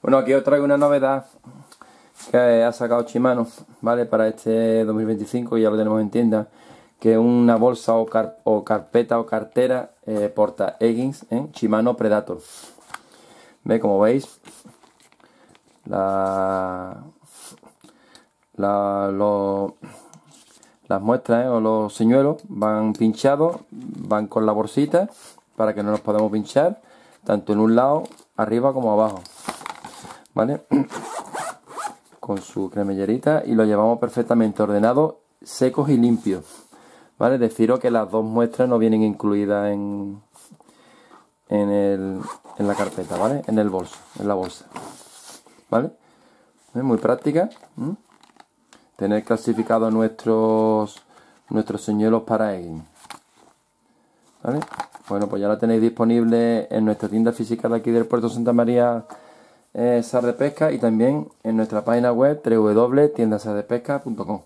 Bueno, aquí os traigo una novedad que ha sacado Shimano, ¿vale? Para este 2025, ya lo tenemos en tienda, que es una bolsa o, carpeta o cartera eh, porta Eggings en Shimano Predator. ¿Ve? Como veis, las muestras eh, o los señuelos van pinchados, van con la bolsita para que no nos podamos pinchar, tanto en un lado, arriba como abajo. ¿vale? Con su cremellerita y lo llevamos perfectamente ordenado, secos y limpios, ¿vale? Deciros que las dos muestras no vienen incluidas en, en, el, en la carpeta, ¿vale? En el bolso, en la bolsa, ¿vale? Es muy práctica. Tener clasificados nuestros, nuestros señuelos para él. ¿Vale? Bueno, pues ya la tenéis disponible en nuestra tienda física de aquí del Puerto Santa María eh, pesca y también en nuestra página web www.tiendasardepesca.com.